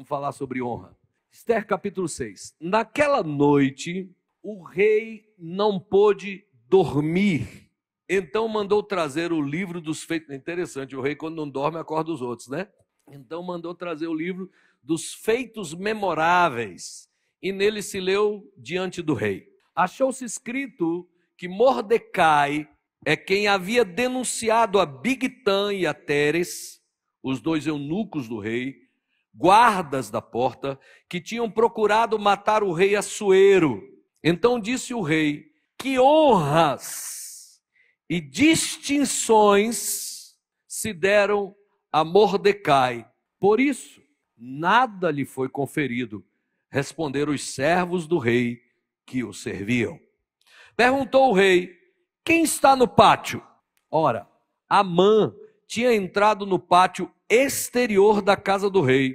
Vamos falar sobre honra. Esther capítulo 6. Naquela noite, o rei não pôde dormir. Então mandou trazer o livro dos feitos. Interessante, o rei, quando não dorme, acorda os outros, né? Então mandou trazer o livro dos feitos memoráveis. E nele se leu diante do rei. Achou-se escrito que Mordecai é quem havia denunciado a Bigtan e a Teres, os dois eunucos do rei, guardas da porta, que tinham procurado matar o rei Assuero. Então disse o rei: Que honras e distinções se deram a Mordecai. Por isso, nada lhe foi conferido. Responderam os servos do rei que o serviam. Perguntou o rei: Quem está no pátio? Ora, Amã, tinha entrado no pátio exterior da casa do rei,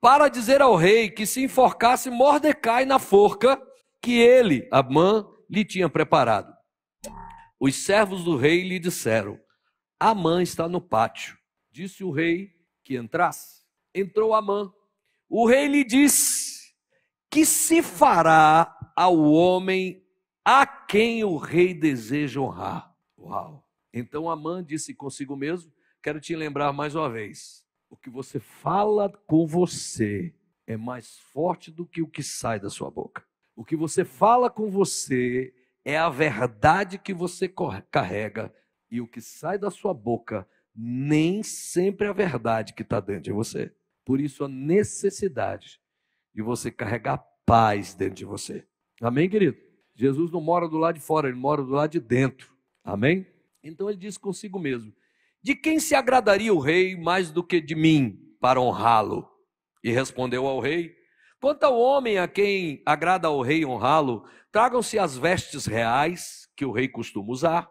para dizer ao rei que se enforcasse Mordecai na forca que ele, Amã, lhe tinha preparado. Os servos do rei lhe disseram: Amã está no pátio. Disse o rei que entrasse. Entrou Amã. O rei lhe disse: Que se fará ao homem a quem o rei deseja honrar? Uau! Então Amã disse consigo mesmo: Quero te lembrar mais uma vez: o que você fala com você é mais forte do que o que sai da sua boca. O que você fala com você é a verdade que você carrega, e o que sai da sua boca nem sempre é a verdade que está dentro de você. Por isso, a necessidade de você carregar paz dentro de você. Amém, querido? Jesus não mora do lado de fora, ele mora do lado de dentro. Amém? Então ele diz consigo mesmo: de quem se agradaria o rei mais do que de mim para honrá-lo? E respondeu ao rei: Quanto ao homem a quem agrada ao rei honrá-lo, tragam-se as vestes reais que o rei costuma usar,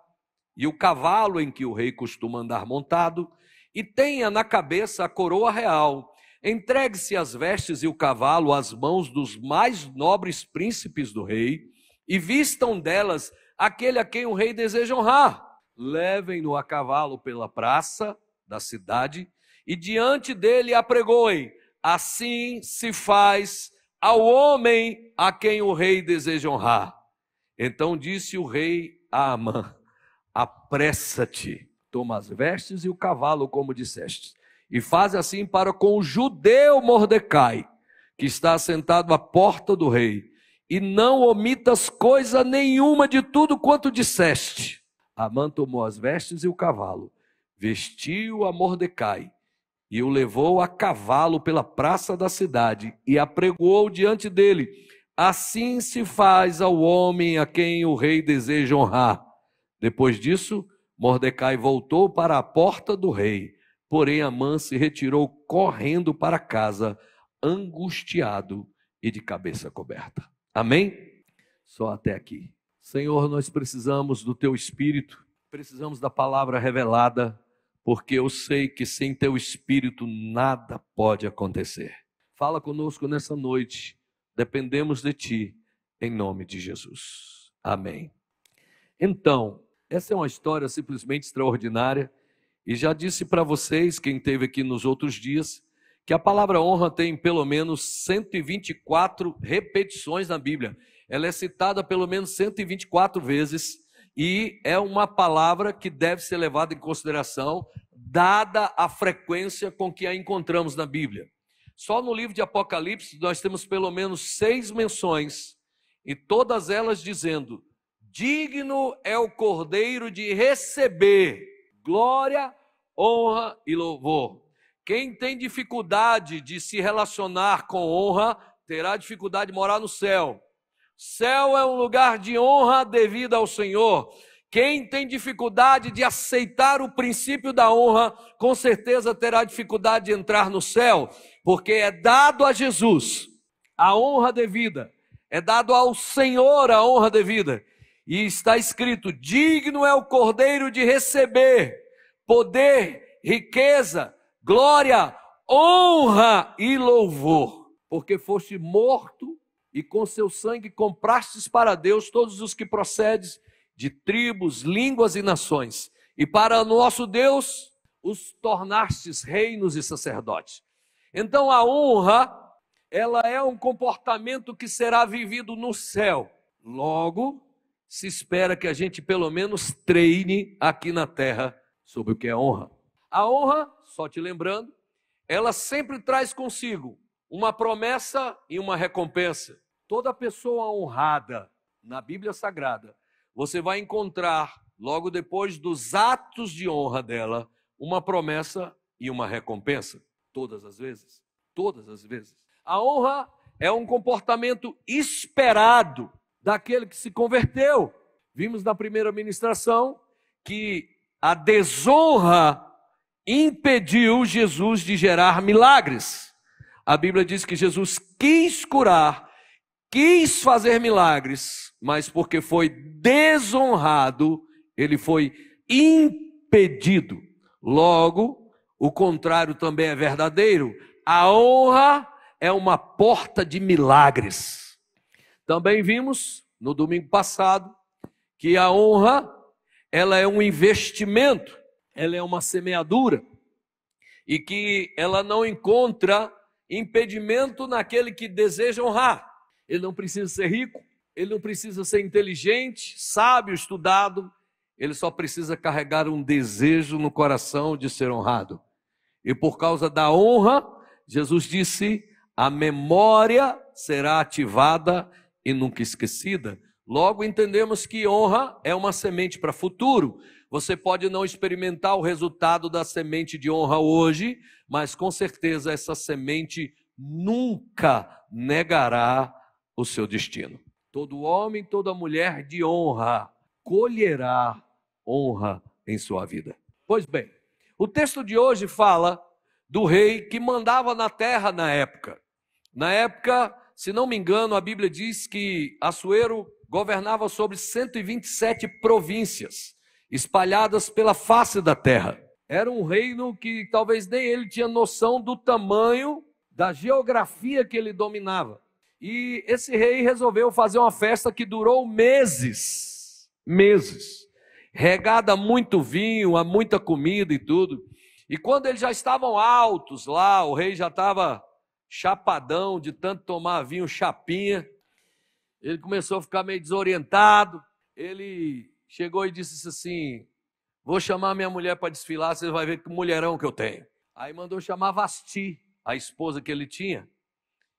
e o cavalo em que o rei costuma andar montado, e tenha na cabeça a coroa real. Entregue-se as vestes e o cavalo às mãos dos mais nobres príncipes do rei, e vistam delas aquele a quem o rei deseja honrar levem-no a cavalo pela praça da cidade e diante dele apregoem: assim se faz ao homem a quem o rei deseja honrar. Então disse o rei a Amã: apressa-te, toma as vestes e o cavalo, como disseste, e faz assim para com o judeu Mordecai, que está sentado à porta do rei, e não omitas coisa nenhuma de tudo quanto disseste Amã tomou as vestes e o cavalo, vestiu a Mordecai e o levou a cavalo pela praça da cidade e apregoou diante dele. Assim se faz ao homem a quem o rei deseja honrar. Depois disso, Mordecai voltou para a porta do rei, porém Amã se retirou correndo para casa, angustiado e de cabeça coberta. Amém? Só até aqui. Senhor, nós precisamos do teu espírito, precisamos da palavra revelada, porque eu sei que sem teu espírito nada pode acontecer. Fala conosco nessa noite, dependemos de ti, em nome de Jesus. Amém. Então, essa é uma história simplesmente extraordinária e já disse para vocês, quem esteve aqui nos outros dias, que a palavra honra tem pelo menos 124 repetições na Bíblia. Ela é citada pelo menos 124 vezes e é uma palavra que deve ser levada em consideração, dada a frequência com que a encontramos na Bíblia. Só no livro de Apocalipse nós temos pelo menos seis menções, e todas elas dizendo: Digno é o cordeiro de receber glória, honra e louvor. Quem tem dificuldade de se relacionar com honra, terá dificuldade de morar no céu. Céu é um lugar de honra devida ao Senhor. Quem tem dificuldade de aceitar o princípio da honra, com certeza terá dificuldade de entrar no céu, porque é dado a Jesus a honra devida, é dado ao Senhor a honra devida. E está escrito: digno é o cordeiro de receber poder, riqueza, glória, honra e louvor, porque foste morto e com seu sangue comprastes para Deus todos os que procedes de tribos, línguas e nações, e para nosso Deus os tornastes reinos e sacerdotes. Então a honra, ela é um comportamento que será vivido no céu. Logo, se espera que a gente pelo menos treine aqui na terra sobre o que é honra. A honra, só te lembrando, ela sempre traz consigo uma promessa e uma recompensa. Toda pessoa honrada na Bíblia Sagrada, você vai encontrar, logo depois dos atos de honra dela, uma promessa e uma recompensa. Todas as vezes. Todas as vezes. A honra é um comportamento esperado daquele que se converteu. Vimos na primeira ministração que a desonra impediu Jesus de gerar milagres. A Bíblia diz que Jesus quis curar quis fazer milagres, mas porque foi desonrado, ele foi impedido. Logo, o contrário também é verdadeiro. A honra é uma porta de milagres. Também vimos no domingo passado que a honra, ela é um investimento, ela é uma semeadura e que ela não encontra impedimento naquele que deseja honrar ele não precisa ser rico, ele não precisa ser inteligente, sábio, estudado, ele só precisa carregar um desejo no coração de ser honrado. E por causa da honra, Jesus disse: a memória será ativada e nunca esquecida. Logo entendemos que honra é uma semente para futuro. Você pode não experimentar o resultado da semente de honra hoje, mas com certeza essa semente nunca negará o seu destino. Todo homem, toda mulher de honra colherá honra em sua vida. Pois bem, o texto de hoje fala do rei que mandava na terra na época. Na época, se não me engano, a Bíblia diz que Assuero governava sobre 127 províncias espalhadas pela face da terra. Era um reino que talvez nem ele tinha noção do tamanho da geografia que ele dominava. E esse rei resolveu fazer uma festa que durou meses, meses, regada a muito vinho, a muita comida e tudo. E quando eles já estavam altos lá, o rei já estava chapadão de tanto tomar vinho chapinha, ele começou a ficar meio desorientado. Ele chegou e disse assim: Vou chamar minha mulher para desfilar, Você vai ver que mulherão que eu tenho. Aí mandou chamar Vasti, a esposa que ele tinha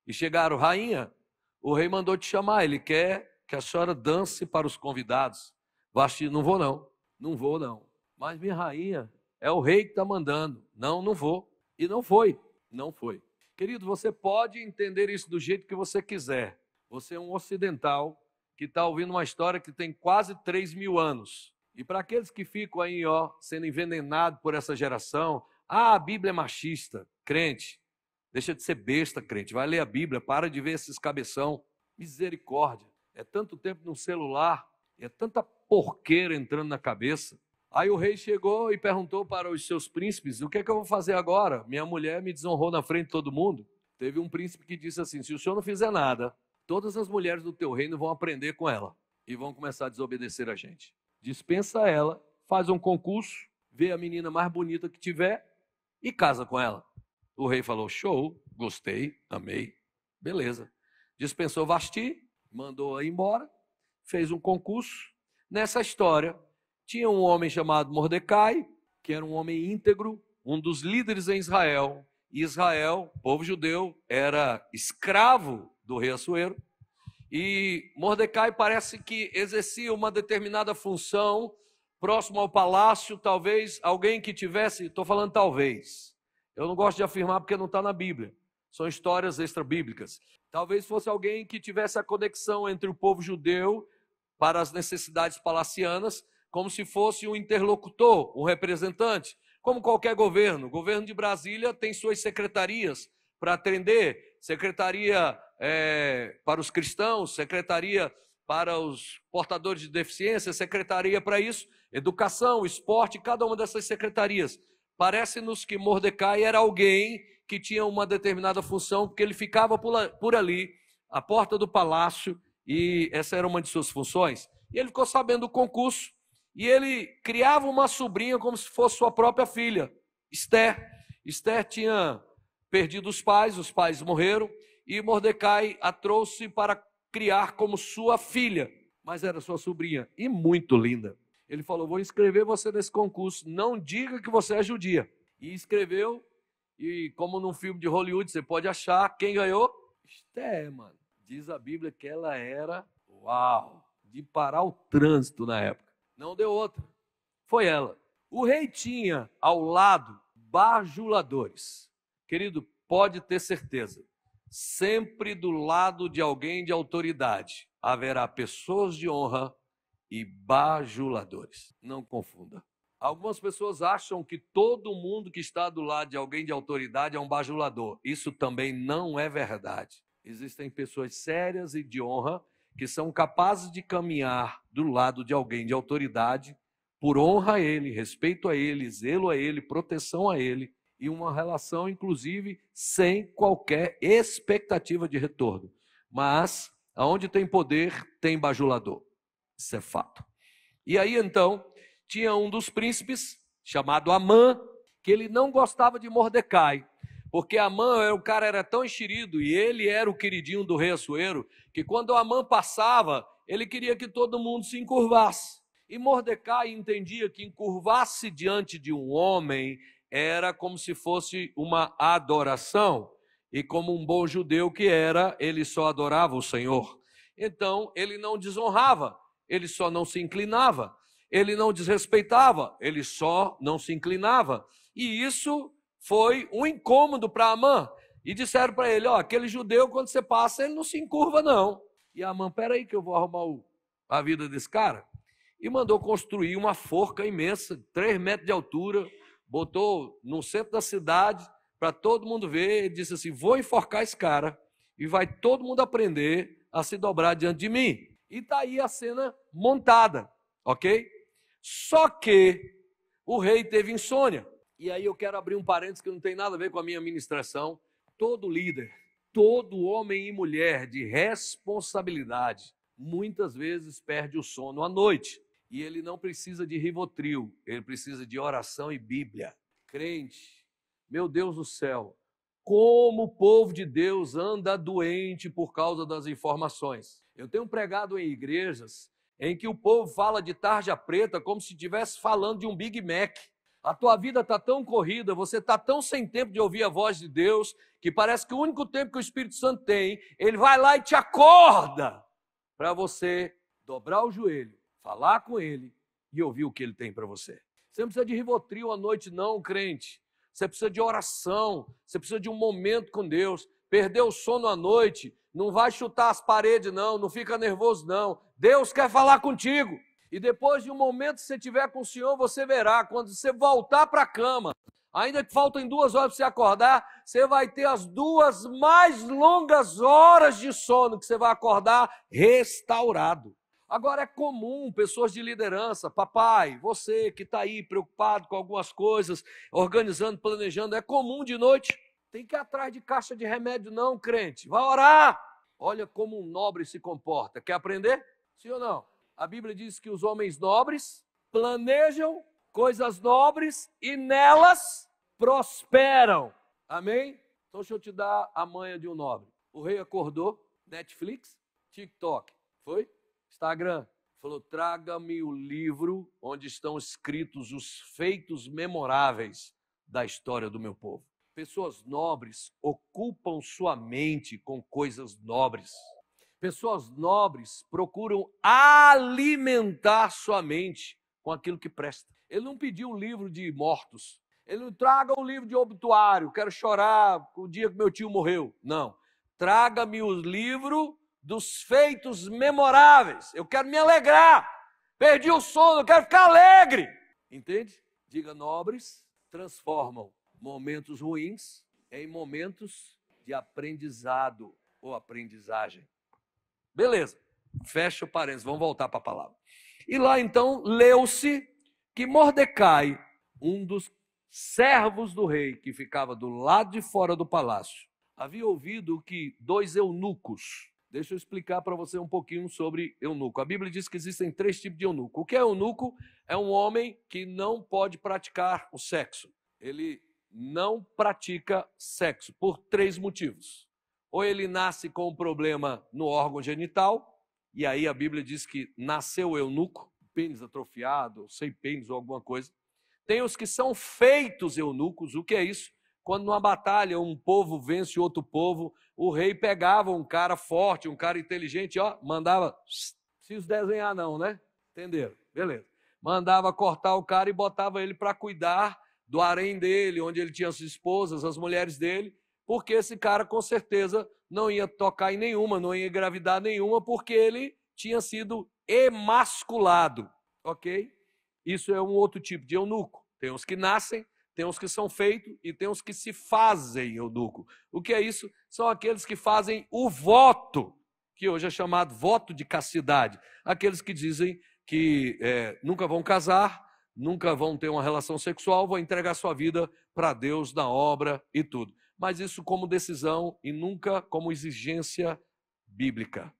e chegaram, rainha, o rei mandou te chamar, ele quer que a senhora dance para os convidados. Vasti, não vou não, não vou não. Mas minha rainha, é o rei que está mandando. Não, não vou. E não foi, não foi. Querido, você pode entender isso do jeito que você quiser. Você é um ocidental que está ouvindo uma história que tem quase 3 mil anos. E para aqueles que ficam aí, ó, sendo envenenados por essa geração, ah, a Bíblia é machista, crente. Deixa de ser besta, crente. Vai ler a Bíblia, para de ver esses cabeção. Misericórdia. É tanto tempo no celular, é tanta porqueira entrando na cabeça. Aí o rei chegou e perguntou para os seus príncipes: O que é que eu vou fazer agora? Minha mulher me desonrou na frente de todo mundo. Teve um príncipe que disse assim: Se o senhor não fizer nada, todas as mulheres do teu reino vão aprender com ela e vão começar a desobedecer a gente. Dispensa ela, faz um concurso, vê a menina mais bonita que tiver e casa com ela. O rei falou: show, gostei, amei, beleza. Dispensou Vasti, mandou-a embora, fez um concurso. Nessa história, tinha um homem chamado Mordecai, que era um homem íntegro, um dos líderes em Israel. Israel, povo judeu, era escravo do rei Assuero. E Mordecai parece que exercia uma determinada função próximo ao palácio, talvez alguém que tivesse, estou falando talvez, eu não gosto de afirmar porque não está na Bíblia. São histórias extra-bíblicas. Talvez fosse alguém que tivesse a conexão entre o povo judeu para as necessidades palacianas, como se fosse um interlocutor, um representante. Como qualquer governo, o governo de Brasília tem suas secretarias para atender secretaria é, para os cristãos, secretaria para os portadores de deficiência, secretaria para isso, educação, esporte, cada uma dessas secretarias. Parece-nos que Mordecai era alguém que tinha uma determinada função, porque ele ficava por ali, à porta do palácio, e essa era uma de suas funções. E ele ficou sabendo do concurso, e ele criava uma sobrinha como se fosse sua própria filha, Esther. Esther tinha perdido os pais, os pais morreram, e Mordecai a trouxe para criar como sua filha, mas era sua sobrinha, e muito linda. Ele falou: Vou inscrever você nesse concurso, não diga que você é judia. E escreveu, e como num filme de Hollywood, você pode achar quem ganhou? Esté, mano. Diz a Bíblia que ela era, uau, de parar o trânsito na época. Não deu outra. Foi ela. O rei tinha ao lado bajuladores. Querido, pode ter certeza. Sempre do lado de alguém de autoridade haverá pessoas de honra e bajuladores. Não confunda. Algumas pessoas acham que todo mundo que está do lado de alguém de autoridade é um bajulador. Isso também não é verdade. Existem pessoas sérias e de honra que são capazes de caminhar do lado de alguém de autoridade por honra a ele, respeito a ele, zelo a ele, proteção a ele e uma relação, inclusive, sem qualquer expectativa de retorno. Mas, aonde tem poder, tem bajulador. Isso é fato. E aí então, tinha um dos príncipes, chamado Amã, que ele não gostava de Mordecai, porque Amã, o cara era tão enxerido e ele era o queridinho do rei Assuero, que quando Amã passava, ele queria que todo mundo se encurvasse. E Mordecai entendia que encurvar-se diante de um homem era como se fosse uma adoração, e como um bom judeu que era, ele só adorava o Senhor. Então, ele não desonrava, ele só não se inclinava. Ele não desrespeitava, ele só não se inclinava. E isso foi um incômodo para Amã. E disseram para ele: Ó, aquele judeu, quando você passa, ele não se encurva, não. E Amã, peraí, que eu vou arrumar o, a vida desse cara. E mandou construir uma forca imensa, 3 metros de altura, botou no centro da cidade para todo mundo ver. Ele disse assim: Vou enforcar esse cara e vai todo mundo aprender a se dobrar diante de mim. E está aí a cena montada, ok? Só que o rei teve insônia. E aí eu quero abrir um parênteses que não tem nada a ver com a minha ministração. Todo líder, todo homem e mulher de responsabilidade, muitas vezes perde o sono à noite. E ele não precisa de rivotril, ele precisa de oração e Bíblia. Crente, meu Deus do céu, como o povo de Deus anda doente por causa das informações. Eu tenho pregado em igrejas em que o povo fala de tarja preta como se estivesse falando de um Big Mac. A tua vida está tão corrida, você está tão sem tempo de ouvir a voz de Deus, que parece que o único tempo que o Espírito Santo tem, ele vai lá e te acorda para você dobrar o joelho, falar com ele e ouvir o que ele tem para você. Você não precisa de rivotril à noite, não, crente. Você precisa de oração, você precisa de um momento com Deus, perdeu o sono à noite, não vai chutar as paredes, não, não fica nervoso, não. Deus quer falar contigo. E depois de um momento que você tiver com o Senhor, você verá, quando você voltar para a cama, ainda que faltem duas horas para você acordar, você vai ter as duas mais longas horas de sono que você vai acordar restaurado. Agora é comum pessoas de liderança, papai, você que está aí preocupado com algumas coisas, organizando, planejando, é comum de noite tem que ir atrás de caixa de remédio, não, crente. Vai orar. Olha como um nobre se comporta. Quer aprender? Sim ou não? A Bíblia diz que os homens nobres planejam coisas nobres e nelas prosperam. Amém? Então deixa eu te dar a manha de um nobre. O rei acordou, Netflix, TikTok, foi? Instagram. Falou: traga-me o livro onde estão escritos os feitos memoráveis da história do meu povo. Pessoas nobres ocupam sua mente com coisas nobres. Pessoas nobres procuram alimentar sua mente com aquilo que presta. Ele não pediu um livro de mortos. Ele não traga um livro de obituário. Quero chorar o dia que meu tio morreu. Não. Traga-me o livro dos feitos memoráveis. Eu quero me alegrar. Perdi o sono, eu quero ficar alegre. Entende? Diga nobres transformam momentos ruins em momentos de aprendizado ou aprendizagem. Beleza, fecha o parênteses, vamos voltar para a palavra. E lá então leu-se que Mordecai, um dos servos do rei que ficava do lado de fora do palácio, havia ouvido que dois eunucos, deixa eu explicar para você um pouquinho sobre eunuco. A Bíblia diz que existem três tipos de eunuco. O que é eunuco? É um homem que não pode praticar o sexo. Ele não pratica sexo por três motivos. Ou ele nasce com um problema no órgão genital, e aí a Bíblia diz que nasceu eunuco, pênis atrofiado, sem pênis ou alguma coisa. Tem os que são feitos eunucos, o que é isso? Quando numa batalha um povo vence outro povo, o rei pegava um cara forte, um cara inteligente, ó, mandava. Preciso desenhar, não, né? Entenderam? Beleza. Mandava cortar o cara e botava ele para cuidar do harém dele, onde ele tinha as esposas, as mulheres dele, porque esse cara com certeza não ia tocar em nenhuma, não ia engravidar nenhuma, porque ele tinha sido emasculado, ok? Isso é um outro tipo de eunuco. Tem os que nascem, tem os que são feitos e tem os que se fazem eunuco. O que é isso? São aqueles que fazem o voto, que hoje é chamado voto de castidade. Aqueles que dizem que é, nunca vão casar, nunca vão ter uma relação sexual, vão entregar sua vida para Deus na obra e tudo. Mas isso como decisão e nunca como exigência bíblica.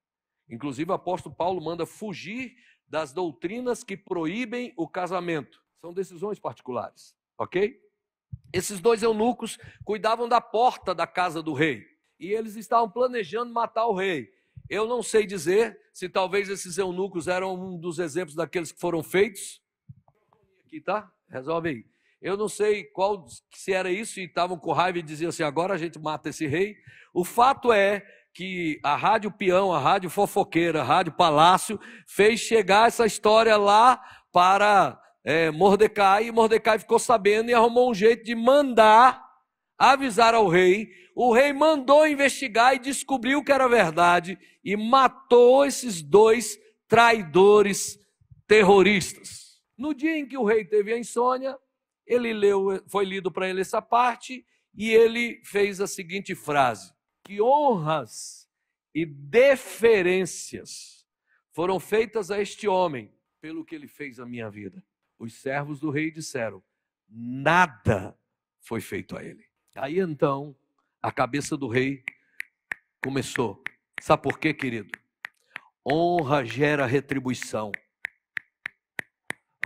Inclusive, o apóstolo Paulo manda fugir das doutrinas que proíbem o casamento. São decisões particulares, ok? Esses dois eunucos cuidavam da porta da casa do rei e eles estavam planejando matar o rei. Eu não sei dizer se talvez esses eunucos eram um dos exemplos daqueles que foram feitos, aqui, tá? Resolve aí. Eu não sei qual se era isso e estavam com raiva e diziam assim: agora a gente mata esse rei. O fato é que a Rádio Peão, a Rádio Fofoqueira, a Rádio Palácio, fez chegar essa história lá para é, Mordecai, e Mordecai ficou sabendo e arrumou um jeito de mandar avisar ao rei. O rei mandou investigar e descobriu que era verdade e matou esses dois traidores terroristas. No dia em que o rei teve a insônia, ele leu, foi lido para ele essa parte e ele fez a seguinte frase: Que honras e deferências foram feitas a este homem pelo que ele fez à minha vida. Os servos do rei disseram: Nada foi feito a ele. Aí então, a cabeça do rei começou. Sabe por quê, querido? Honra gera retribuição.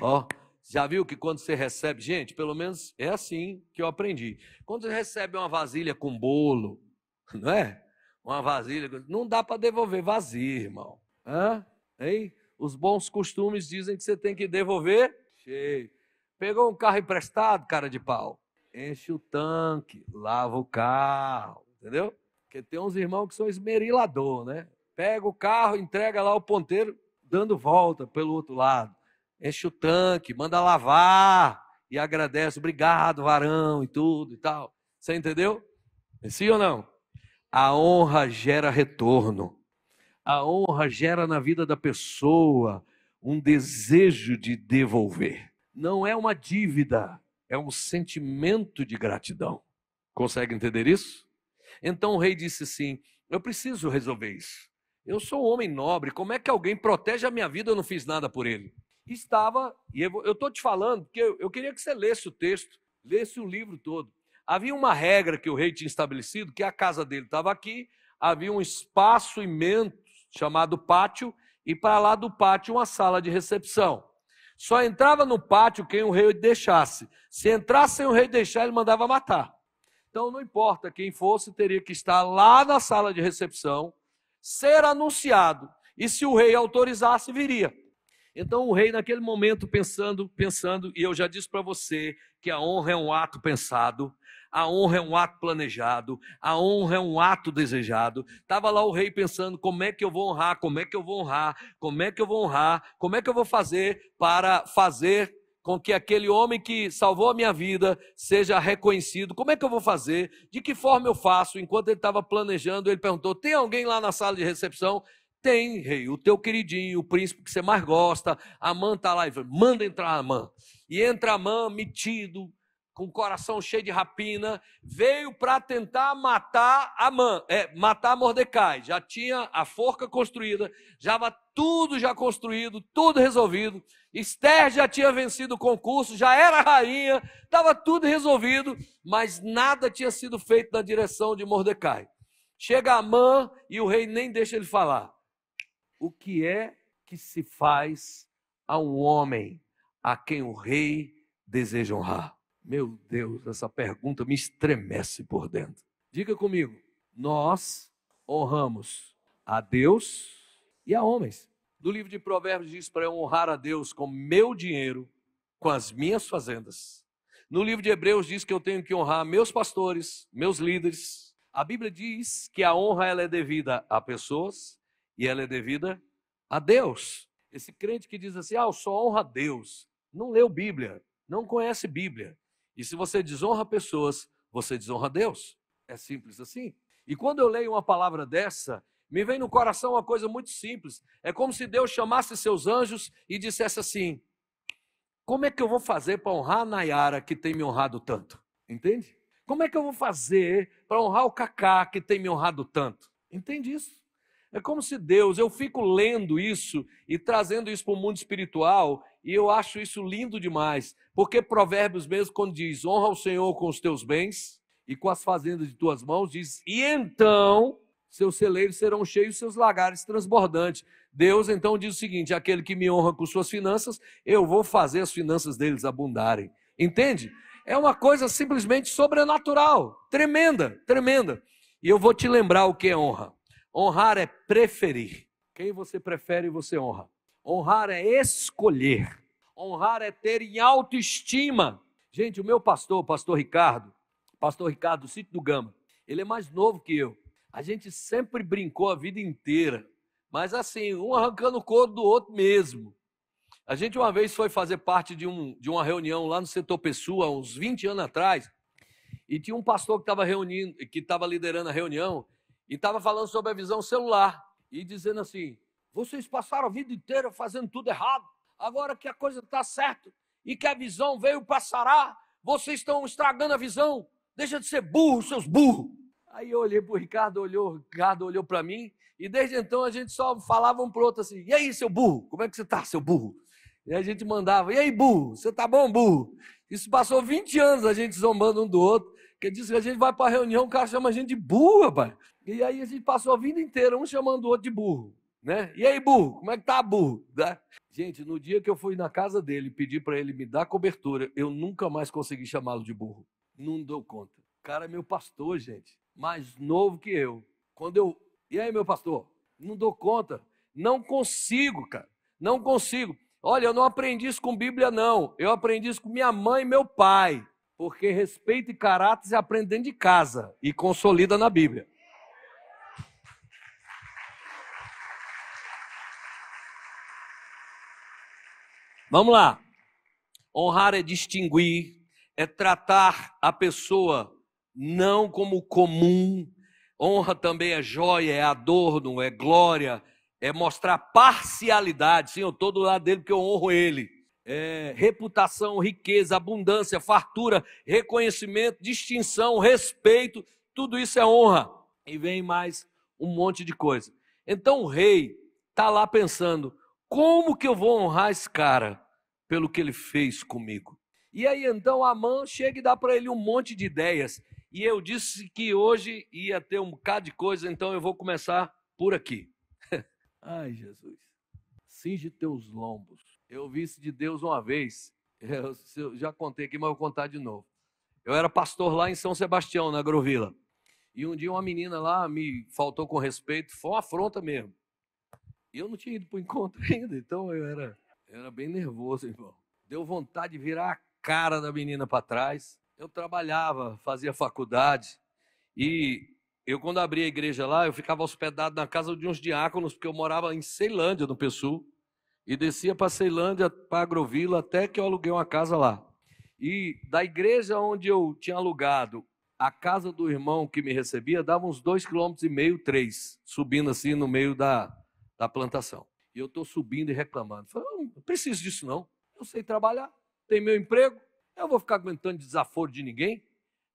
Ó, oh, já viu que quando você recebe, gente, pelo menos é assim que eu aprendi. Quando você recebe uma vasilha com bolo, não é? Uma vasilha, não dá para devolver vazia, irmão. Hã? Hein? Os bons costumes dizem que você tem que devolver cheio. Pegou um carro emprestado, cara de pau. Enche o tanque, lava o carro, entendeu? Porque tem uns irmãos que são esmerilador, né? Pega o carro, entrega lá o ponteiro, dando volta pelo outro lado enche o tanque, manda lavar e agradece, obrigado, varão e tudo e tal. Você entendeu? É sim ou não? A honra gera retorno. A honra gera na vida da pessoa um desejo de devolver. Não é uma dívida, é um sentimento de gratidão. Consegue entender isso? Então o rei disse assim: Eu preciso resolver isso. Eu sou um homem nobre, como é que alguém protege a minha vida? Eu não fiz nada por ele estava, e eu estou te falando, porque eu, eu queria que você lesse o texto, lesse o livro todo. Havia uma regra que o rei tinha estabelecido, que a casa dele estava aqui, havia um espaço imenso chamado pátio, e para lá do pátio uma sala de recepção. Só entrava no pátio quem o rei deixasse. Se entrasse sem o rei deixar, ele mandava matar. Então não importa quem fosse, teria que estar lá na sala de recepção, ser anunciado, e se o rei autorizasse, viria. Então o rei, naquele momento, pensando, pensando, e eu já disse para você que a honra é um ato pensado, a honra é um ato planejado, a honra é um ato desejado. Estava lá o rei pensando: como é que eu vou honrar, como é que eu vou honrar, como é que eu vou honrar, como é que eu vou fazer para fazer com que aquele homem que salvou a minha vida seja reconhecido. Como é que eu vou fazer? De que forma eu faço? Enquanto ele estava planejando, ele perguntou: tem alguém lá na sala de recepção? Tem, rei, o teu queridinho, o príncipe que você mais gosta, Amã tá lá e fala, manda entrar Amã. E entra Amã, metido, com o coração cheio de rapina, veio para tentar matar Amã, é, matar Mordecai. Já tinha a forca construída, já tudo já construído, tudo resolvido. Esther já tinha vencido o concurso, já era rainha, estava tudo resolvido, mas nada tinha sido feito na direção de Mordecai. Chega Amã e o rei nem deixa ele falar o que é que se faz a um homem a quem o rei deseja honrar? Meu Deus, essa pergunta me estremece por dentro. Diga comigo, nós honramos a Deus e a homens. No livro de Provérbios diz para eu honrar a Deus com meu dinheiro, com as minhas fazendas. No livro de Hebreus diz que eu tenho que honrar meus pastores, meus líderes. A Bíblia diz que a honra ela é devida a pessoas, e ela é devida a Deus. Esse crente que diz assim: ah, eu só honra a Deus, não leu Bíblia, não conhece Bíblia. E se você desonra pessoas, você desonra Deus. É simples assim. E quando eu leio uma palavra dessa, me vem no coração uma coisa muito simples. É como se Deus chamasse seus anjos e dissesse assim: Como é que eu vou fazer para honrar a Nayara que tem me honrado tanto? Entende? Como é que eu vou fazer para honrar o Cacá que tem me honrado tanto? Entende isso? É como se Deus, eu fico lendo isso e trazendo isso para o mundo espiritual, e eu acho isso lindo demais, porque Provérbios mesmo, quando diz: honra o Senhor com os teus bens e com as fazendas de tuas mãos, diz: e então seus celeiros serão cheios, seus lagares transbordantes. Deus então diz o seguinte: aquele que me honra com suas finanças, eu vou fazer as finanças deles abundarem. Entende? É uma coisa simplesmente sobrenatural, tremenda, tremenda. E eu vou te lembrar o que é honra. Honrar é preferir. Quem você prefere, você honra. Honrar é escolher. Honrar é ter em autoestima. Gente, o meu pastor, o pastor Ricardo, pastor Ricardo do Sítio do Gama, ele é mais novo que eu. A gente sempre brincou a vida inteira, mas assim, um arrancando o couro do outro mesmo. A gente uma vez foi fazer parte de, um, de uma reunião lá no setor Pessoa, uns 20 anos atrás, e tinha um pastor que estava reunindo, que estava liderando a reunião, e estava falando sobre a visão celular e dizendo assim: vocês passaram a vida inteira fazendo tudo errado, agora que a coisa está certa e que a visão veio passará, vocês estão estragando a visão, deixa de ser burro, seus burros. Aí eu olhei para o Ricardo, olhou, o Ricardo olhou para mim, e desde então a gente só falava um para outro assim: e aí, seu burro, como é que você está, seu burro? E a gente mandava: e aí, burro, você tá bom, burro? Isso passou 20 anos a gente zombando um do outro, porque diz que a gente vai para reunião, o cara chama a gente de burro, rapaz. E aí a gente passou a vida inteira um chamando o outro de burro. Né? E aí, burro, como é que tá, burro? Né? Gente, no dia que eu fui na casa dele pedir para ele me dar cobertura, eu nunca mais consegui chamá-lo de burro. Não dou conta. O cara é meu pastor, gente, mais novo que eu. Quando eu. E aí, meu pastor? Não dou conta. Não consigo, cara. Não consigo. Olha, eu não aprendi isso com Bíblia, não. Eu aprendi isso com minha mãe e meu pai. Porque respeito e caráter se aprende dentro de casa e consolida na Bíblia. Vamos lá. Honrar é distinguir, é tratar a pessoa não como comum. Honra também é joia, é adorno, é glória, é mostrar parcialidade. Sim, eu estou do lado dele porque eu honro ele é, reputação, riqueza, abundância, fartura, reconhecimento, distinção, respeito, tudo isso é honra. E vem mais um monte de coisa. Então o rei está lá pensando: como que eu vou honrar esse cara pelo que ele fez comigo? E aí então Amã chega e dá para ele um monte de ideias. E eu disse que hoje ia ter um bocado de coisa, então eu vou começar por aqui. Ai, Jesus. Cinge teus lombos eu ouvi isso de Deus uma vez. Eu, eu já contei aqui, mas vou contar de novo. Eu era pastor lá em São Sebastião, na Grovila E um dia uma menina lá me faltou com respeito, foi uma afronta mesmo. E eu não tinha ido para o encontro ainda, então eu era, eu era bem nervoso, irmão. Deu vontade de virar a cara da menina para trás. Eu trabalhava, fazia faculdade. E eu, quando abri a igreja lá, eu ficava hospedado na casa de uns diáconos, porque eu morava em Ceilândia, no Pessul e descia para Ceilândia, para Agrovila, até que eu aluguei uma casa lá. E da igreja onde eu tinha alugado, a casa do irmão que me recebia dava uns dois quilômetros e meio, três, subindo assim no meio da, da plantação. E eu estou subindo e reclamando. Falei, não, não preciso disso não. Eu sei trabalhar, tenho meu emprego, eu vou ficar aguentando desaforo de ninguém.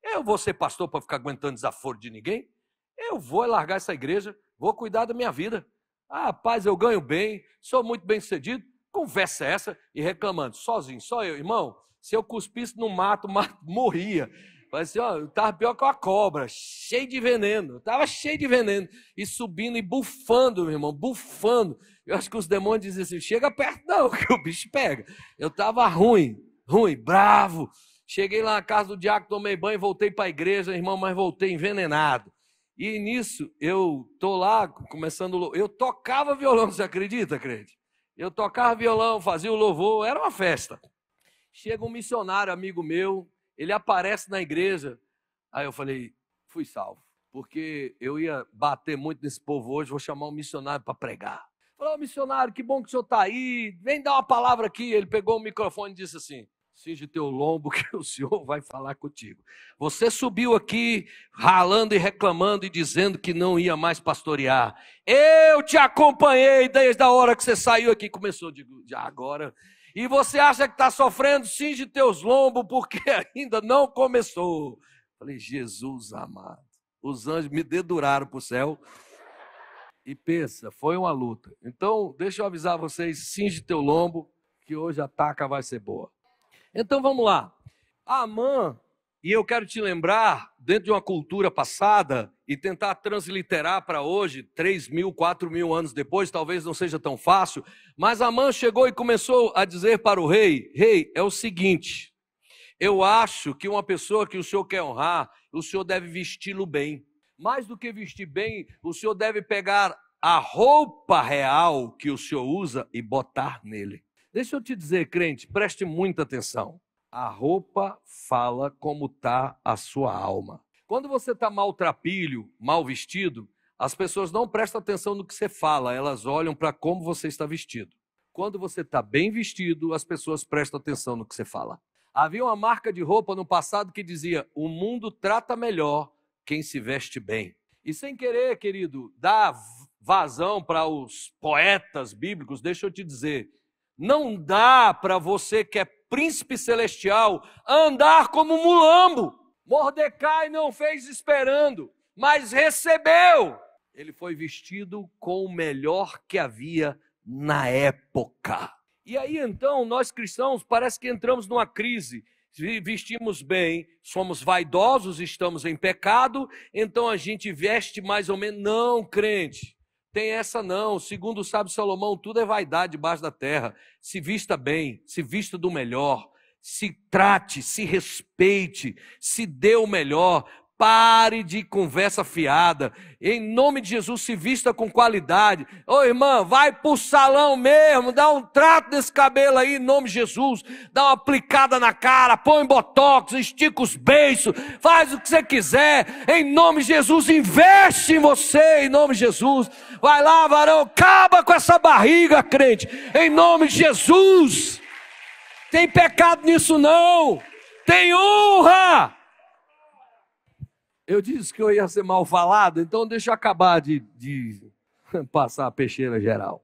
Eu vou ser pastor para ficar aguentando desaforo de ninguém. Eu vou largar essa igreja, vou cuidar da minha vida. Ah, rapaz, eu ganho bem, sou muito bem sucedido. Conversa essa e reclamando, sozinho, só eu, irmão. Se eu cuspisse no mato, mato morria. Mas assim, ó, eu tava pior que uma cobra, cheio de veneno. Eu tava cheio de veneno. E subindo e bufando, meu irmão, bufando. Eu acho que os demônios dizem assim: chega perto, não, que o bicho pega. Eu tava ruim, ruim, bravo. Cheguei lá na casa do diabo, tomei banho, voltei para a igreja, irmão, mas voltei envenenado. E nisso eu tô lá começando, eu tocava violão, você acredita, crente? Eu tocava violão, fazia o louvor, era uma festa. Chega um missionário amigo meu, ele aparece na igreja. Aí eu falei, fui salvo, porque eu ia bater muito nesse povo hoje, vou chamar um missionário para pregar. Falou, missionário, que bom que o senhor está aí, vem dar uma palavra aqui. Ele pegou o microfone e disse assim: cinge teu lombo que o Senhor vai falar contigo. Você subiu aqui ralando e reclamando e dizendo que não ia mais pastorear. Eu te acompanhei desde a hora que você saiu aqui, começou de agora. E você acha que está sofrendo? Cinge teus lombos porque ainda não começou. Falei, Jesus amado. Os anjos me deduraram para o céu. E pensa, foi uma luta. Então, deixa eu avisar vocês, cinge teu lombo, que hoje a taca vai ser boa. Então vamos lá. Amã, e eu quero te lembrar, dentro de uma cultura passada, e tentar transliterar para hoje, 3 mil, 4 mil anos depois, talvez não seja tão fácil, mas Amã chegou e começou a dizer para o rei: Rei, é o seguinte, eu acho que uma pessoa que o senhor quer honrar, o senhor deve vesti-lo bem. Mais do que vestir bem, o senhor deve pegar a roupa real que o senhor usa e botar nele. Deixa eu te dizer, crente, preste muita atenção. A roupa fala como está a sua alma. Quando você está maltrapilho, mal vestido, as pessoas não prestam atenção no que você fala, elas olham para como você está vestido. Quando você está bem vestido, as pessoas prestam atenção no que você fala. Havia uma marca de roupa no passado que dizia: o mundo trata melhor quem se veste bem. E sem querer, querido, dar vazão para os poetas bíblicos, deixa eu te dizer, não dá para você que é príncipe celestial andar como mulambo. Mordecai não fez esperando, mas recebeu. Ele foi vestido com o melhor que havia na época. E aí então, nós cristãos, parece que entramos numa crise. Vestimos bem, somos vaidosos, estamos em pecado, então a gente veste mais ou menos. Não, crente tem essa não. Segundo o sábio Salomão, tudo é vaidade debaixo da terra. Se vista bem, se vista do melhor, se trate, se respeite, se dê o melhor, Pare de conversa fiada. Em nome de Jesus, se vista com qualidade. Ô irmã, vai pro salão mesmo, dá um trato desse cabelo aí, em nome de Jesus. Dá uma aplicada na cara, põe botox, estica os beiços, faz o que você quiser. Em nome de Jesus, investe em você, em nome de Jesus. Vai lá, varão, acaba com essa barriga, crente. Em nome de Jesus. Tem pecado nisso não. Tem honra. Eu disse que eu ia ser mal falado, então deixa eu acabar de, de passar a peixeira geral.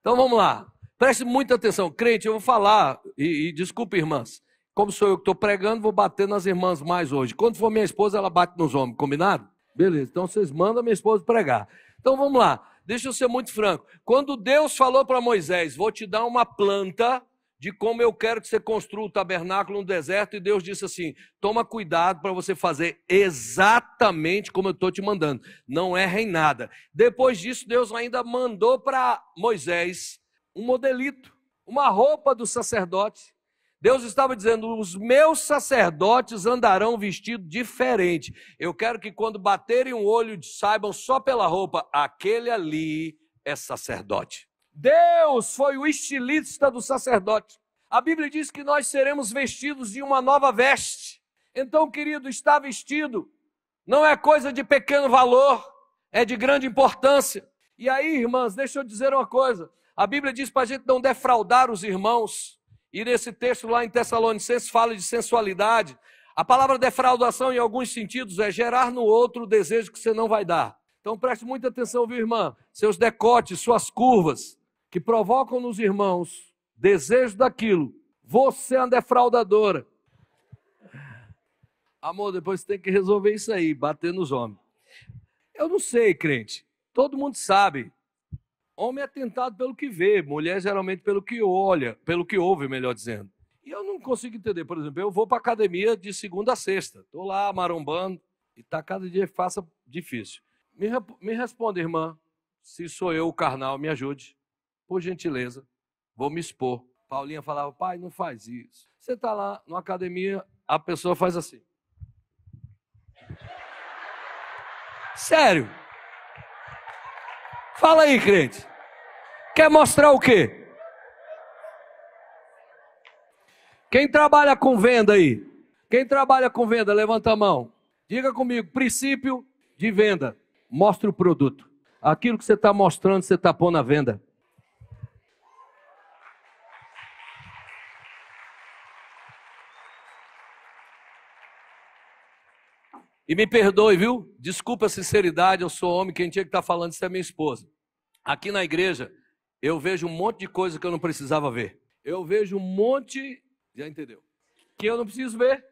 Então vamos lá. Preste muita atenção, crente, eu vou falar, e, e desculpe, irmãs, como sou eu que estou pregando, vou bater nas irmãs mais hoje. Quando for minha esposa, ela bate nos homens, combinado? Beleza, então vocês mandam minha esposa pregar. Então vamos lá, deixa eu ser muito franco. Quando Deus falou para Moisés: Vou te dar uma planta de como eu quero que você construa o tabernáculo no deserto, e Deus disse assim: toma cuidado para você fazer exatamente como eu estou te mandando, não erra em nada. Depois disso, Deus ainda mandou para Moisés um modelito, uma roupa do sacerdote. Deus estava dizendo: os meus sacerdotes andarão vestidos diferente. Eu quero que quando baterem um olho, saibam só pela roupa, aquele ali é sacerdote. Deus foi o estilista do sacerdote. A Bíblia diz que nós seremos vestidos de uma nova veste. Então, querido, estar vestido não é coisa de pequeno valor, é de grande importância. E aí, irmãs, deixa eu dizer uma coisa. A Bíblia diz para a gente não defraudar os irmãos. E nesse texto lá em Tessalonicenses fala de sensualidade. A palavra defraudação, em alguns sentidos, é gerar no outro o desejo que você não vai dar. Então preste muita atenção, viu, irmã? Seus decotes, suas curvas, que provocam nos irmãos desejo daquilo, você é uma defraudadora. Amor, depois você tem que resolver isso aí, bater nos homens. Eu não sei, crente. Todo mundo sabe. Homem é tentado pelo que vê, mulher geralmente pelo que olha, pelo que ouve, melhor dizendo. E eu não consigo entender. Por exemplo, eu vou para academia de segunda a sexta. Estou lá marombando e está cada dia faça difícil. Me, me responda, irmã, se sou eu o carnal, me ajude por gentileza, vou me expor. Paulinha falava, pai, não faz isso. Você está lá na academia, a pessoa faz assim. Sério. Fala aí, crente. Quer mostrar o quê? Quem trabalha com venda aí? Quem trabalha com venda, levanta a mão. Diga comigo, princípio de venda. Mostre o produto. Aquilo que você está mostrando, você está pondo na venda. E me perdoe, viu? Desculpa a sinceridade, eu sou homem, quem tinha que estar tá falando isso é minha esposa. Aqui na igreja, eu vejo um monte de coisa que eu não precisava ver. Eu vejo um monte, já entendeu? Que eu não preciso ver.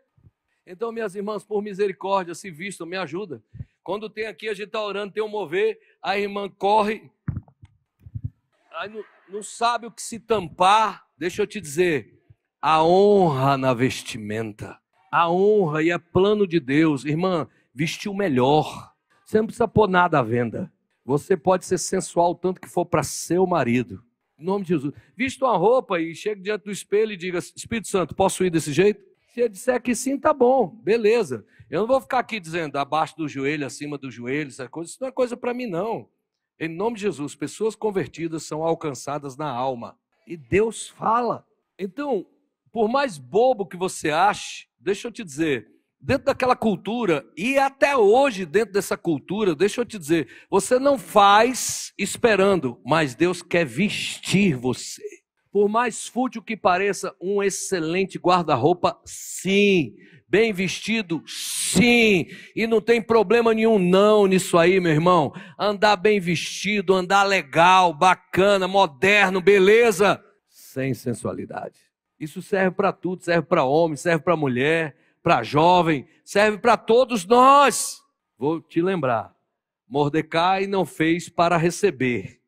Então, minhas irmãs, por misericórdia, se vistam, me ajuda. Quando tem aqui, a gente está orando, tem um mover, a irmã corre, aí não, não sabe o que se tampar. Deixa eu te dizer, a honra na vestimenta a honra e o plano de Deus. Irmã, vestiu melhor. Você não precisa pôr nada à venda. Você pode ser sensual tanto que for para seu marido. Em nome de Jesus. Vista uma roupa e chega diante do espelho e diga: Espírito Santo, posso ir desse jeito? Se ele disser que sim, tá bom, beleza. Eu não vou ficar aqui dizendo abaixo do joelho, acima do joelho, essa coisa. Isso não é coisa para mim, não. Em nome de Jesus, pessoas convertidas são alcançadas na alma. E Deus fala. Então, por mais bobo que você ache, deixa eu te dizer, dentro daquela cultura, e até hoje dentro dessa cultura, deixa eu te dizer, você não faz esperando, mas Deus quer vestir você. Por mais fútil que pareça, um excelente guarda-roupa, sim. Bem vestido, sim. E não tem problema nenhum, não, nisso aí, meu irmão. Andar bem vestido, andar legal, bacana, moderno, beleza, sem sensualidade. Isso serve para tudo, serve para homem, serve para mulher, para jovem, serve para todos nós. Vou te lembrar. Mordecai não fez para receber.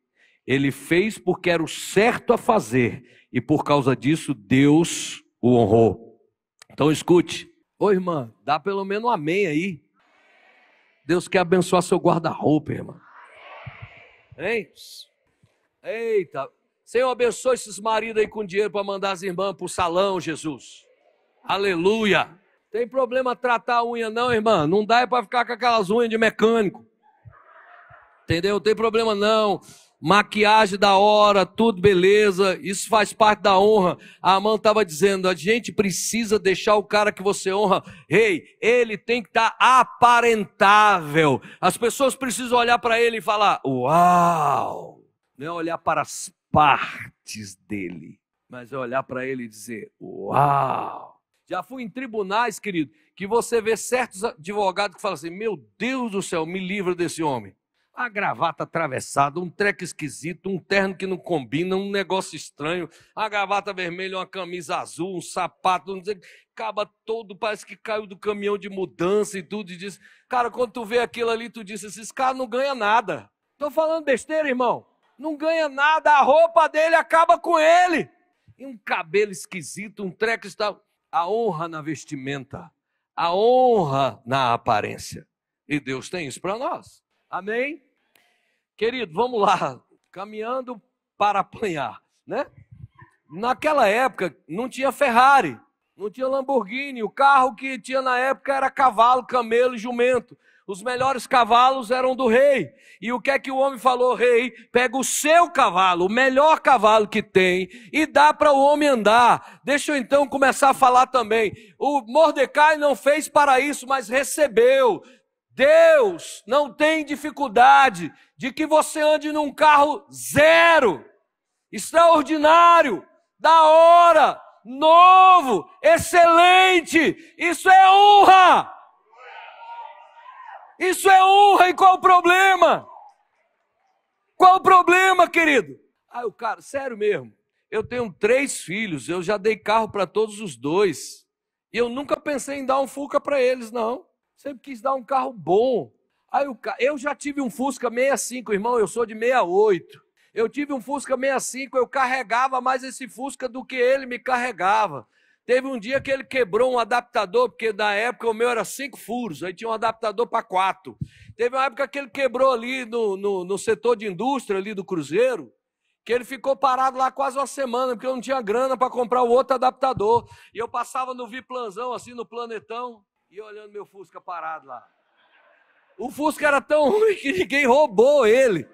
Ele fez porque era o certo a fazer, e por causa disso Deus o honrou. Então escute, ô irmã, dá pelo menos um amém aí. Deus quer abençoar seu guarda-roupa, irmã. Hein? Eita, Senhor, abençoe esses maridos aí com dinheiro para mandar as irmãs para o salão, Jesus. Aleluia. Tem problema tratar a unha, não, irmã. Não dá é para ficar com aquelas unhas de mecânico. Entendeu? Não tem problema, não. Maquiagem da hora, tudo beleza. Isso faz parte da honra. A mão estava dizendo: a gente precisa deixar o cara que você honra. Rei, hey, ele tem que estar tá aparentável. As pessoas precisam olhar para ele e falar: Uau! Não é olhar para as partes dele, mas é olhar para ele e dizer: Uau! Já fui em tribunais, querido, que você vê certos advogados que falam assim: Meu Deus do céu, me livra desse homem. A gravata atravessada, um treco esquisito, um terno que não combina, um negócio estranho, a gravata vermelha, uma camisa azul, um sapato, não sei, acaba todo, parece que caiu do caminhão de mudança e tudo, e diz, cara, quando tu vê aquilo ali, tu diz, esses caras não ganha nada. Estou falando besteira, irmão não ganha nada, a roupa dele acaba com ele. E um cabelo esquisito, um treco está. A honra na vestimenta, a honra na aparência. E Deus tem isso para nós. Amém? Querido, vamos lá. Caminhando para apanhar, né? Naquela época não tinha Ferrari, não tinha Lamborghini, o carro que tinha na época era cavalo, camelo e jumento. Os melhores cavalos eram do rei. E o que é que o homem falou? Rei, pega o seu cavalo, o melhor cavalo que tem, e dá para o homem andar. Deixa eu então começar a falar também. O Mordecai não fez para isso, mas recebeu. Deus não tem dificuldade de que você ande num carro zero, extraordinário, da hora, novo, excelente. Isso é honra. Isso é honra e qual o problema? Qual o problema, querido? Ah, o cara, sério mesmo. Eu tenho três filhos, eu já dei carro para todos os dois. E eu nunca pensei em dar um Fuca para eles, não. Sempre quis dar um carro bom. Aí o ca... Eu já tive um Fusca 65, irmão, eu sou de 68. Eu tive um Fusca 65, eu carregava mais esse Fusca do que ele me carregava. Teve um dia que ele quebrou um adaptador, porque na época o meu era cinco furos, aí tinha um adaptador para quatro. Teve uma época que ele quebrou ali no, no, no, setor de indústria ali do Cruzeiro, que ele ficou parado lá quase uma semana, porque eu não tinha grana para comprar o outro adaptador. E eu passava no Viplanzão, assim, no Planetão, e olhando meu Fusca parado lá. O Fusca era tão ruim que ninguém roubou ele.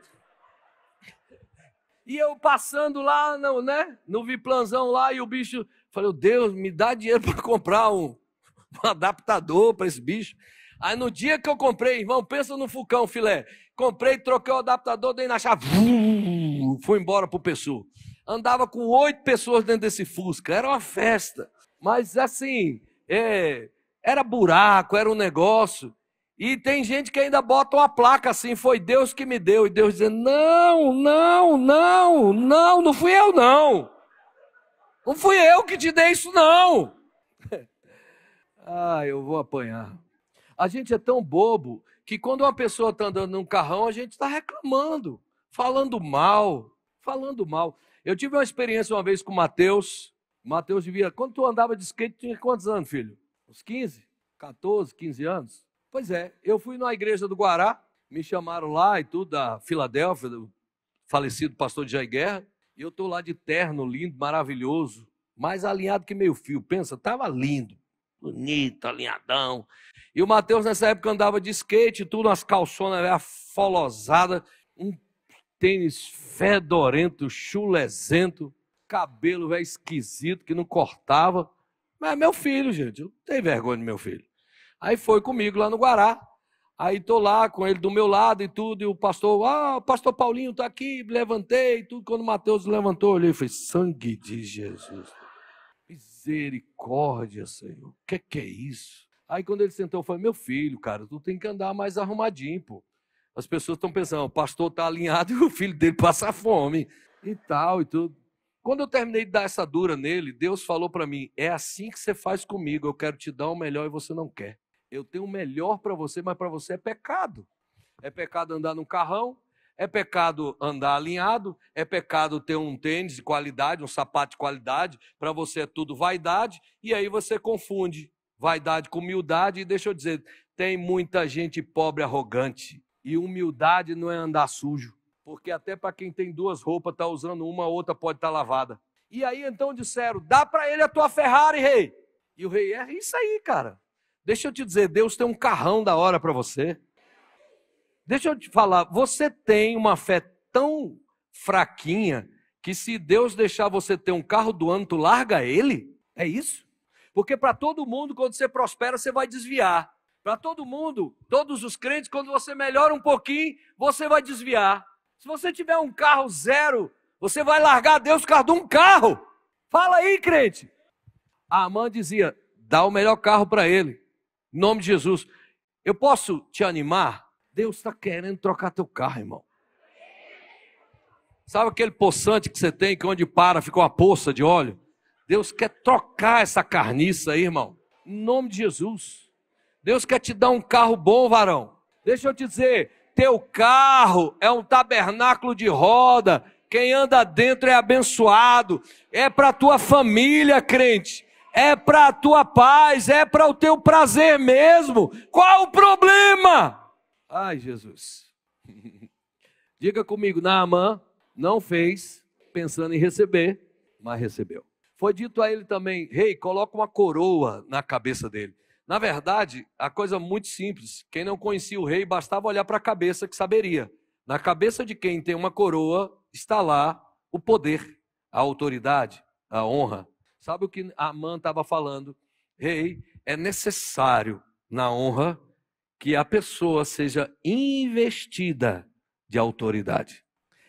E eu passando lá, no, né? No Viplanzão lá, e o bicho. Falei, Deus, me dá dinheiro para comprar um, um adaptador para esse bicho. Aí no dia que eu comprei, irmão, pensa no fucão filé. Comprei, troquei o adaptador, dei na chave. Fui embora pro Pessu. Andava com oito pessoas dentro desse Fusca. Era uma festa. Mas assim, é, era buraco, era um negócio. E tem gente que ainda bota uma placa assim, foi Deus que me deu. E Deus dizendo, não, não, não, não, não fui eu não. Não fui eu que te dei isso não. ah, eu vou apanhar. A gente é tão bobo que quando uma pessoa está andando num carrão, a gente está reclamando, falando mal, falando mal. Eu tive uma experiência uma vez com o Mateus. Mateus devia. Quando tu andava de skate, tinha quantos anos, filho? Uns 15, 14, 15 anos. Pois é, eu fui na igreja do Guará, me chamaram lá e tudo, da Filadélfia, do falecido pastor Jair Guerra, e eu estou lá de terno, lindo, maravilhoso, mais alinhado que meio fio, pensa, estava lindo, bonito, alinhadão. E o Mateus nessa época andava de skate, tudo, umas calçonas afolosadas, um tênis fedorento, chulezento, cabelo velho esquisito que não cortava. Mas é meu filho, gente, eu não tenho vergonha do meu filho. Aí foi comigo lá no Guará. Aí tô lá com ele do meu lado e tudo, e o pastor, ah, o pastor Paulinho tá aqui, levantei e tudo. Quando o Mateus levantou, olhei e falei, sangue de Jesus. Misericórdia, Senhor. O que, que é isso? Aí quando ele sentou, eu falei, meu filho, cara, tu tem que andar mais arrumadinho, pô. As pessoas estão pensando, o pastor tá alinhado e o filho dele passa fome e tal e tudo. Quando eu terminei de dar essa dura nele, Deus falou para mim: é assim que você faz comigo, eu quero te dar o melhor e você não quer. Eu tenho o melhor para você, mas para você é pecado. É pecado andar num carrão, é pecado andar alinhado, é pecado ter um tênis de qualidade, um sapato de qualidade, para você é tudo vaidade, e aí você confunde vaidade com humildade, e deixa eu dizer, tem muita gente pobre arrogante, e humildade não é andar sujo, porque até para quem tem duas roupas está usando uma, a outra pode estar tá lavada. E aí então disseram: dá para ele a tua Ferrari, rei. E o rei é isso aí, cara. Deixa eu te dizer, Deus tem um carrão da hora para você. Deixa eu te falar, você tem uma fé tão fraquinha que se Deus deixar você ter um carro do ano, tu larga ele? É isso? Porque para todo mundo, quando você prospera, você vai desviar. Para todo mundo, todos os crentes, quando você melhora um pouquinho, você vai desviar. Se você tiver um carro zero, você vai largar Deus por causa de um carro. Fala aí, crente. A Amã dizia: dá o melhor carro para ele. Em nome de Jesus. Eu posso te animar? Deus está querendo trocar teu carro, irmão. Sabe aquele poçante que você tem, que onde para fica uma poça de óleo? Deus quer trocar essa carniça aí, irmão. Em nome de Jesus. Deus quer te dar um carro bom, varão. Deixa eu te dizer, teu carro é um tabernáculo de roda. Quem anda dentro é abençoado. É para tua família, crente é para a tua paz, é para o teu prazer mesmo. Qual o problema? Ai, Jesus. Diga comigo, Naamã não fez pensando em receber, mas recebeu. Foi dito a ele também, rei, hey, coloca uma coroa na cabeça dele. Na verdade, a coisa é muito simples. Quem não conhecia o rei, bastava olhar para a cabeça que saberia. Na cabeça de quem tem uma coroa, está lá o poder, a autoridade, a honra, Sabe o que Amã estava falando? Rei, é necessário na honra que a pessoa seja investida de autoridade.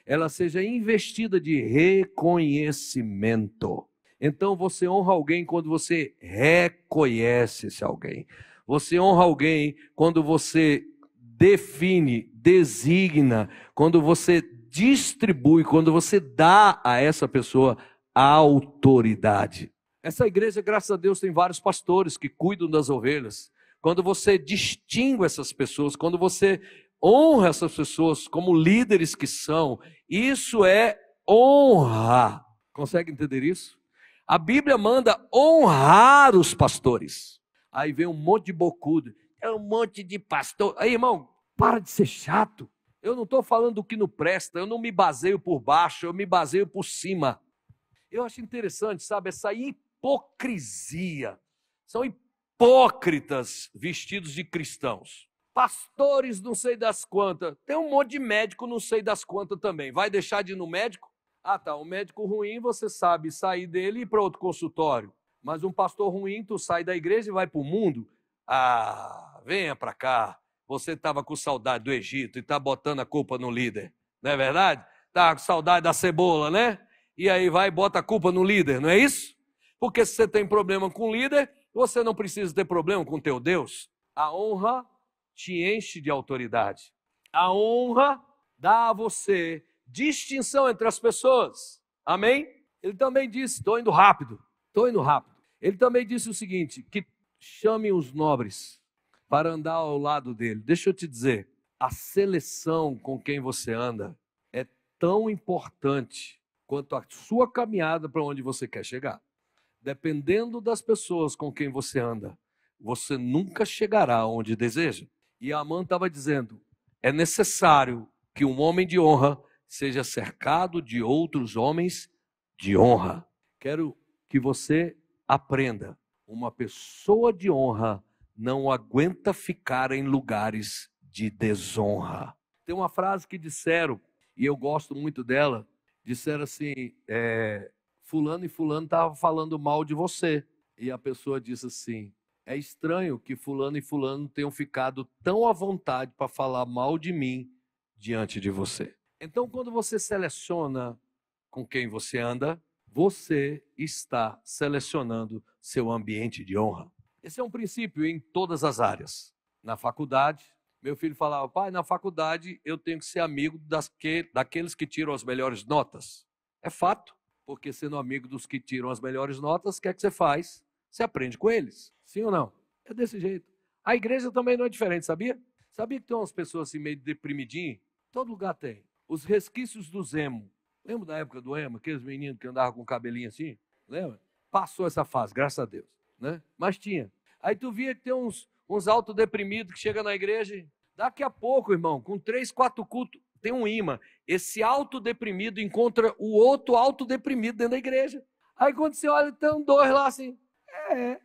Ela seja investida de reconhecimento. Então você honra alguém quando você reconhece esse alguém. Você honra alguém quando você define, designa, quando você distribui, quando você dá a essa pessoa autoridade. Essa igreja, graças a Deus, tem vários pastores que cuidam das ovelhas. Quando você distingue essas pessoas, quando você honra essas pessoas como líderes que são, isso é honra. Consegue entender isso? A Bíblia manda honrar os pastores. Aí vem um monte de bocudo, é um monte de pastor. Aí, irmão, para de ser chato. Eu não estou falando o que não presta, eu não me baseio por baixo, eu me baseio por cima. Eu acho interessante, sabe, essa hipocrisia. São hipócritas vestidos de cristãos. Pastores, não sei das quantas. Tem um monte de médico, não sei das quantas também. Vai deixar de ir no médico? Ah, tá. Um médico ruim, você sabe sair dele e ir para outro consultório. Mas um pastor ruim, tu sai da igreja e vai para o mundo. Ah, venha para cá. Você estava com saudade do Egito e está botando a culpa no líder. Não é verdade? Tá com saudade da cebola, né? e aí vai e bota a culpa no líder, não é isso? Porque se você tem problema com o líder, você não precisa ter problema com o teu Deus. A honra te enche de autoridade. A honra dá a você distinção entre as pessoas. Amém? Ele também disse: estou indo rápido, estou indo rápido. Ele também disse o seguinte: que chame os nobres para andar ao lado dele. Deixa eu te dizer, a seleção com quem você anda é tão importante quanto à sua caminhada para onde você quer chegar. Dependendo das pessoas com quem você anda, você nunca chegará onde deseja. E Amã estava dizendo: é necessário que um homem de honra seja cercado de outros homens de honra. Quero que você aprenda: uma pessoa de honra não aguenta ficar em lugares de desonra. Tem uma frase que disseram, e eu gosto muito dela, disseram assim: é, Fulano e Fulano estavam falando mal de você. E a pessoa disse assim: É estranho que Fulano e Fulano tenham ficado tão à vontade para falar mal de mim diante de você. Então, quando você seleciona com quem você anda, você está selecionando seu ambiente de honra. Esse é um princípio em todas as áreas. Na faculdade, meu filho falava, pai, na faculdade eu tenho que ser amigo das que, daqueles que tiram as melhores notas. É fato, porque sendo amigo dos que tiram as melhores notas, o que é que você faz? Você aprende com eles, sim ou não? É desse jeito. A igreja também não é diferente, sabia? Sabia que tem umas pessoas assim meio deprimidinhas? Todo lugar tem. Os resquícios do Zemo. Lembra da época do Emo? Aqueles meninos que andavam com o cabelinho assim? Lembra? Passou essa fase, graças a Deus. Né? Mas tinha. Aí tu via que tem uns, uns autodeprimidos que chega na igreja daqui a pouco, irmão, com três, quatro cultos, tem um imã. Esse autodeprimido encontra o outro autodeprimido dentro da igreja. Aí quando você olha, tem dois lá assim. É.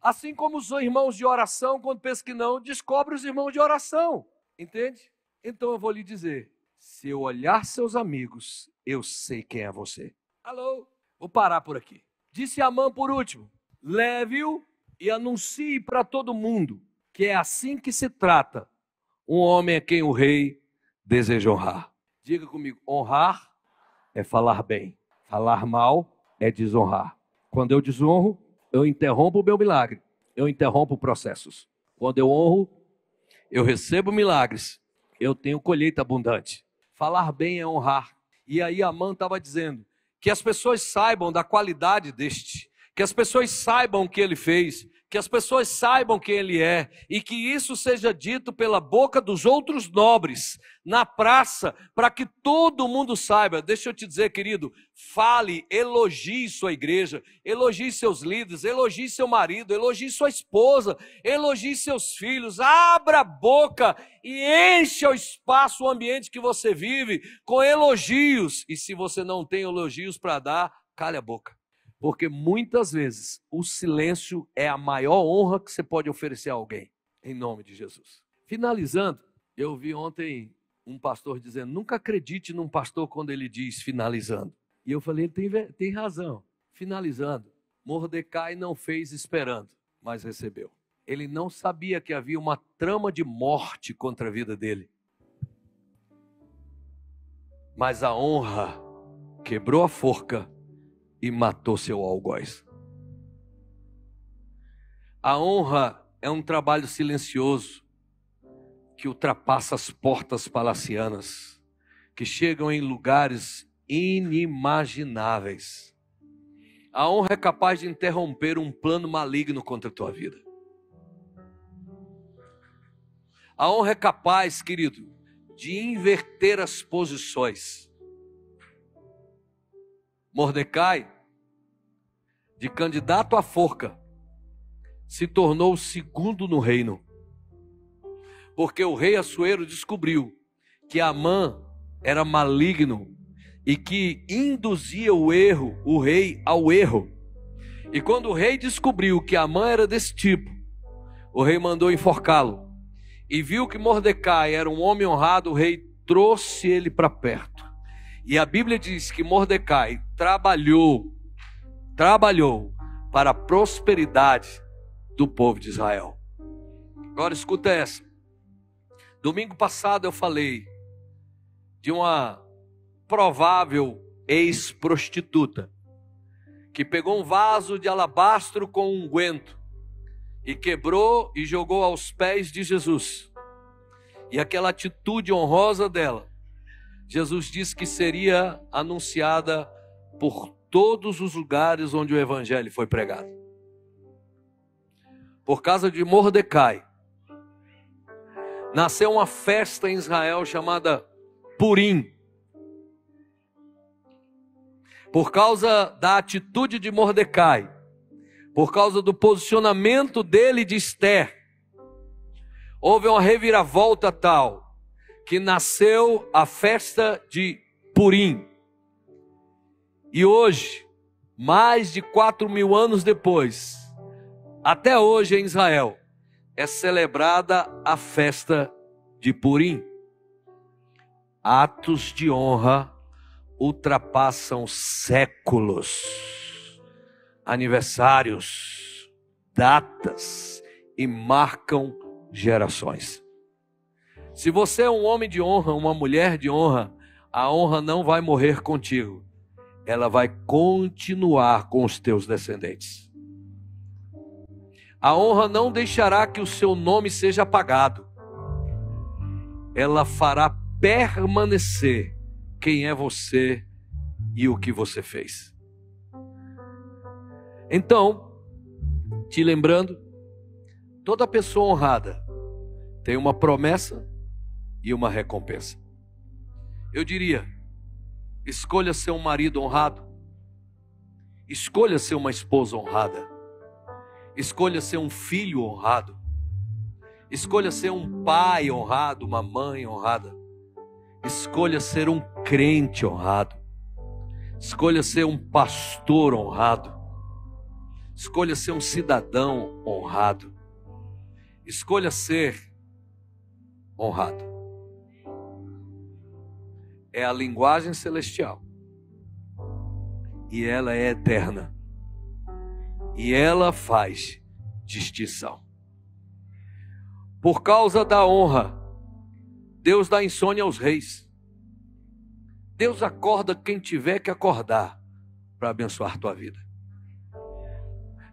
Assim como os irmãos de oração, quando pensa que não, descobre os irmãos de oração. Entende? Então eu vou lhe dizer: se eu olhar seus amigos, eu sei quem é você. Alô? Vou parar por aqui. Disse mão por último: leve-o e anuncie para todo mundo que é assim que se trata um homem a quem o rei deseja honrar. Diga comigo: honrar é falar bem, falar mal é desonrar. Quando eu desonro, eu interrompo o meu milagre, eu interrompo processos. Quando eu honro, eu recebo milagres, eu tenho colheita abundante. Falar bem é honrar. E aí Amã estava dizendo que as pessoas saibam da qualidade deste, que as pessoas saibam o que ele fez, que as pessoas saibam quem ele é e que isso seja dito pela boca dos outros nobres na praça, para que todo mundo saiba. Deixa eu te dizer, querido, fale, elogie sua igreja, elogie seus líderes, elogie seu marido, elogie sua esposa, elogie seus filhos. Abra a boca e enche o espaço, o ambiente que você vive com elogios. E se você não tem elogios para dar, calha a boca. Porque muitas vezes o silêncio é a maior honra que você pode oferecer a alguém, em nome de Jesus. Finalizando, eu vi ontem um pastor dizendo: nunca acredite num pastor quando ele diz finalizando. E eu falei: ele tem, tem razão. Finalizando, Mordecai não fez esperando, mas recebeu. Ele não sabia que havia uma trama de morte contra a vida dele. Mas a honra quebrou a forca e matou seu algoz. A honra é um trabalho silencioso que ultrapassa as portas palacianas, que chegam em lugares inimagináveis. A honra é capaz de interromper um plano maligno contra a tua vida. A honra é capaz, querido, de inverter as posições. Mordecai, de candidato à forca, se tornou o segundo no reino. Porque o rei Assuero descobriu que Amã era maligno e que induzia o erro, o rei ao erro. E quando o rei descobriu que Amã era desse tipo, o rei mandou enforcá-lo. E viu que Mordecai era um homem honrado, o rei trouxe ele para perto e a Bíblia diz que Mordecai trabalhou, trabalhou para a prosperidade do povo de Israel. Agora escuta essa. Domingo passado eu falei de uma provável ex-prostituta que pegou um vaso de alabastro com unguento e quebrou e jogou aos pés de Jesus. E aquela atitude honrosa dela Jesus disse que seria anunciada por todos os lugares onde o evangelho foi pregado. Por causa de Mordecai, nasceu uma festa em Israel chamada Purim. Por causa da atitude de Mordecai, por causa do posicionamento dele de Esther, houve uma reviravolta tal que nasceu a festa de Purim. E hoje, mais de quatro mil anos depois, até hoje em Israel, é celebrada a festa de Purim. Atos de honra ultrapassam séculos, aniversários, datas e marcam gerações. Se você é um homem de honra, uma mulher de honra, a honra não vai morrer contigo, ela vai continuar com os teus descendentes. A honra não deixará que o seu nome seja apagado, ela fará permanecer quem é você e o que você fez. Então, te lembrando, toda pessoa honrada tem uma promessa e uma recompensa. Eu diria: escolha ser um marido honrado, escolha ser uma esposa honrada, escolha ser um filho honrado, escolha ser um pai honrado, uma mãe honrada, escolha ser um crente honrado, escolha ser um pastor honrado, escolha ser um cidadão honrado, escolha ser honrado é a linguagem celestial. E ela é eterna. E ela faz distinção. Por causa da honra, Deus dá insônia aos reis. Deus acorda quem tiver que acordar para abençoar tua vida.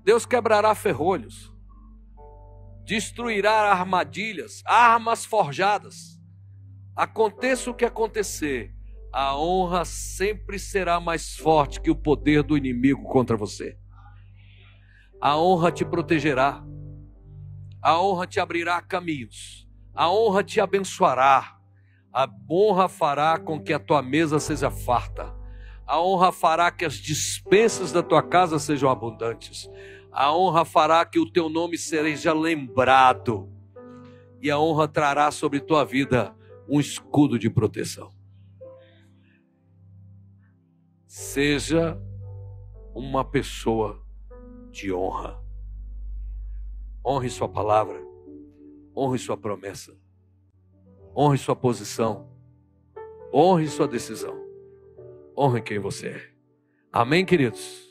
Deus quebrará ferrolhos, destruirá armadilhas, armas forjadas Aconteça o que acontecer, a honra sempre será mais forte que o poder do inimigo contra você. A honra te protegerá, a honra te abrirá caminhos, a honra te abençoará, a honra fará com que a tua mesa seja farta, a honra fará que as dispensas da tua casa sejam abundantes, a honra fará que o teu nome seja lembrado, e a honra trará sobre tua vida um escudo de proteção. Seja uma pessoa de honra. Honre sua palavra, honre sua promessa, honre sua posição, honre sua decisão, honre quem você é. Amém, queridos?